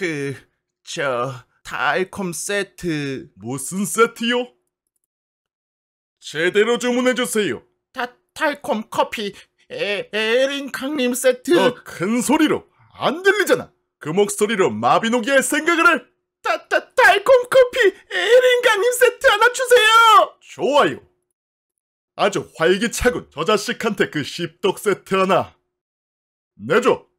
그, 저, 달콤 세트. 무슨 세트요? 제대로 주문해주세요. 다, 달콤 커피, 에, 에린 강림 세트. 더큰 소리로. 안 들리잖아. 그 목소리로 마비노기의 생각을 해. 다, 다, 달콤 커피, 에린 강림 세트 하나 주세요. 좋아요. 아주 활기차군. 저 자식한테 그 십덕 세트 하나. 내줘.